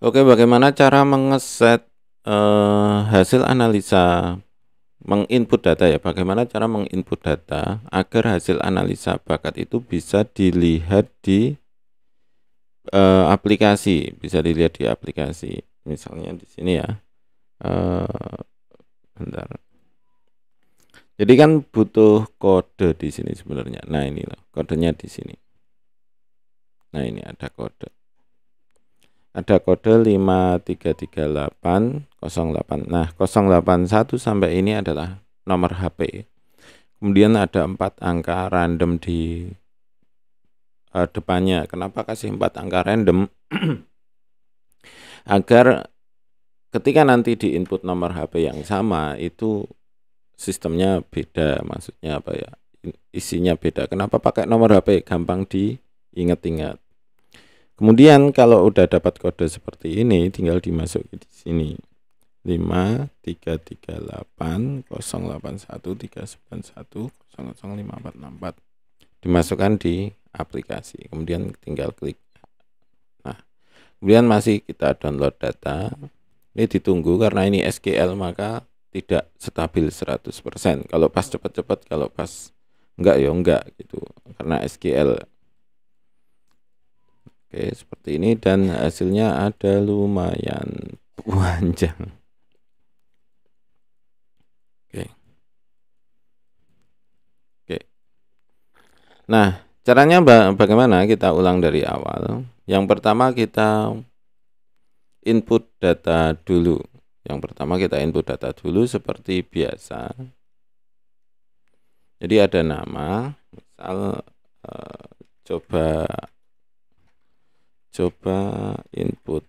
Oke, bagaimana cara mengeset uh, hasil analisa menginput data ya? Bagaimana cara menginput data agar hasil analisa bakat itu bisa dilihat di uh, aplikasi, bisa dilihat di aplikasi. Misalnya di sini ya. Uh, bentar. Jadi kan butuh kode di sini sebenarnya. Nah, ini loh, kodenya di sini. Nah, ini ada kode ada kode 533808 nah 081 sampai ini adalah nomor HP kemudian ada empat angka random di uh, depannya kenapa kasih empat angka random agar ketika nanti di input nomor HP yang sama itu sistemnya beda maksudnya apa ya isinya beda kenapa pakai nomor HP gampang diingat-ingat Kemudian kalau udah dapat kode seperti ini tinggal dimasuki di sini. 5338 dimasukkan di aplikasi kemudian tinggal klik nah kemudian masih kita download data ini ditunggu karena ini SQL maka tidak stabil 100% kalau pas cepat-cepat kalau pas enggak ya enggak gitu karena SQL Oke, seperti ini dan hasilnya ada lumayan panjang. Oke. Oke. Nah, caranya bagaimana? Kita ulang dari awal. Yang pertama kita input data dulu. Yang pertama kita input data dulu seperti biasa. Jadi ada nama, misal eh, coba coba input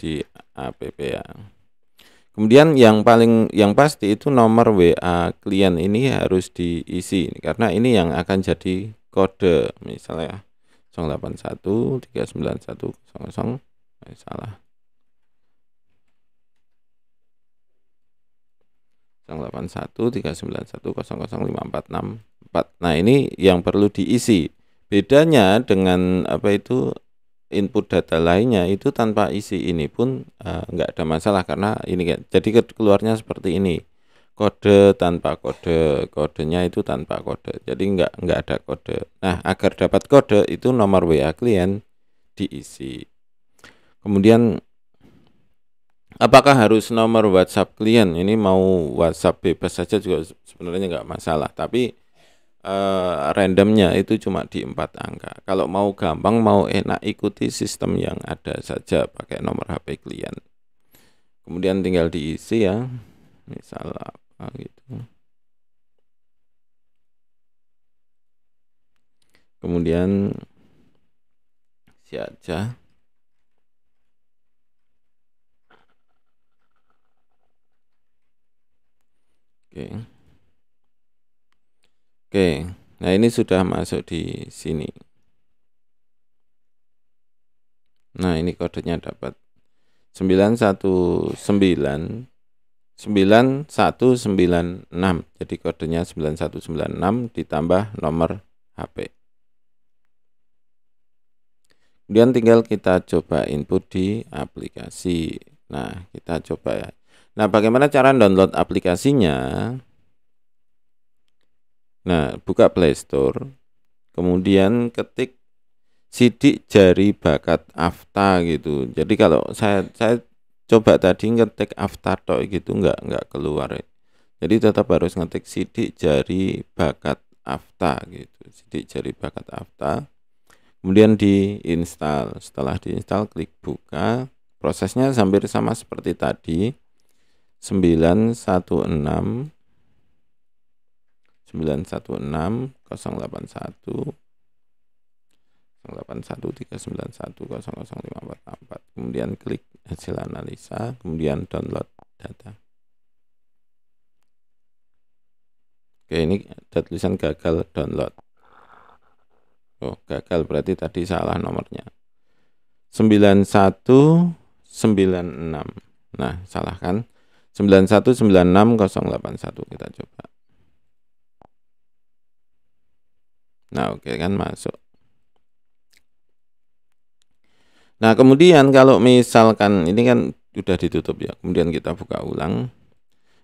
di app ya kemudian yang paling yang pasti itu nomor WA klien ini harus diisi karena ini yang akan jadi kode misalnya 081 391 00 eh, salah 081 391 00 5464 nah ini yang perlu diisi Bedanya dengan apa itu input data lainnya itu tanpa isi ini pun uh, nggak ada masalah karena ini jadi keluarnya seperti ini kode tanpa kode kodenya itu tanpa kode jadi enggak enggak ada kode nah agar dapat kode itu nomor WA klien diisi kemudian apakah harus nomor WhatsApp klien ini mau WhatsApp bebas saja juga sebenarnya enggak masalah tapi uh, randomnya itu cuma di empat angka. Kalau mau gampang, mau enak ikuti sistem yang ada saja pakai nomor HP klien. Kemudian tinggal diisi ya, misal apa gitu. Kemudian si aja. Oke. Okay. Oke, nah ini sudah masuk di sini. Nah, ini kodenya dapat 919 9196. Jadi kodenya 9196 ditambah nomor HP. Kemudian tinggal kita coba input di aplikasi. Nah, kita coba ya. Nah, bagaimana cara download aplikasinya? Nah, buka Play Store. Kemudian ketik sidik jari bakat afta gitu. Jadi kalau saya saya coba tadi ngetik afta toh gitu nggak nggak keluar. Jadi tetap harus ngetik sidik jari bakat afta gitu. Sidik jari bakat afta. Kemudian diinstal. Setelah diinstal klik buka. Prosesnya hampir sama seperti tadi. 916 916 081 kemudian klik hasil analisa kemudian download data oke ini ada tulisan gagal download oh gagal berarti tadi salah nomornya 9196 nah salah kan 9196081 kita coba Nah, oke okay, kan masuk. Nah, kemudian kalau misalkan ini kan sudah ditutup ya. Kemudian kita buka ulang.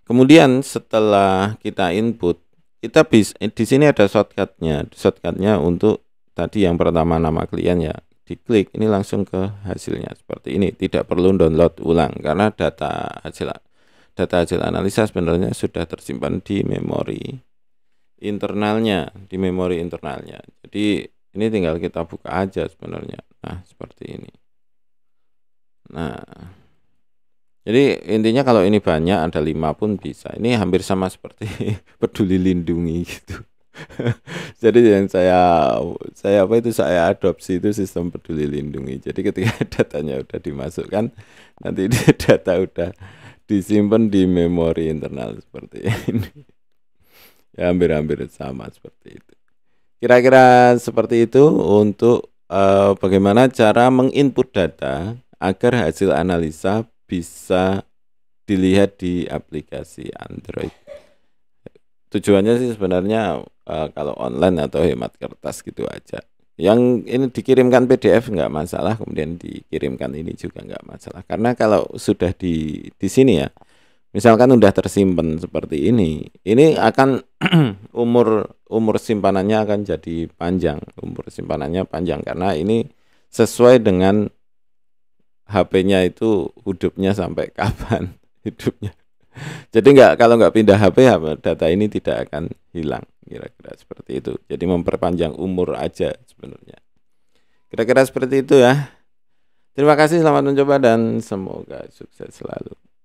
Kemudian setelah kita input, kita bisa eh, di sini ada shortcutnya. Shortcutnya untuk tadi yang pertama nama klien ya. Diklik ini langsung ke hasilnya seperti ini. Tidak perlu download ulang karena data hasil data hasil analisa sebenarnya sudah tersimpan di memori internalnya, di memori internalnya. Jadi ini tinggal kita buka aja sebenarnya. Nah, seperti ini. Nah, jadi intinya kalau ini banyak ada lima pun bisa. Ini hampir sama seperti peduli lindungi gitu. Jadi yang saya saya apa itu saya adopsi itu sistem peduli lindungi. Jadi ketika datanya udah dimasukkan, nanti data udah disimpan di memori internal seperti ini ya hampir-hampir sama seperti itu kira-kira seperti itu untuk uh, bagaimana cara menginput data agar hasil analisa bisa dilihat di aplikasi Android tujuannya sih sebenarnya uh, kalau online atau hemat kertas gitu aja yang ini dikirimkan PDF nggak masalah kemudian dikirimkan ini juga nggak masalah karena kalau sudah di di sini ya misalkan udah tersimpan seperti ini, ini akan umur umur simpanannya akan jadi panjang, umur simpanannya panjang karena ini sesuai dengan HP-nya itu hidupnya sampai kapan hidupnya. Jadi nggak kalau nggak pindah HP, data ini tidak akan hilang kira-kira seperti itu. Jadi memperpanjang umur aja sebenarnya. Kira-kira seperti itu ya. Terima kasih, selamat mencoba dan semoga sukses selalu.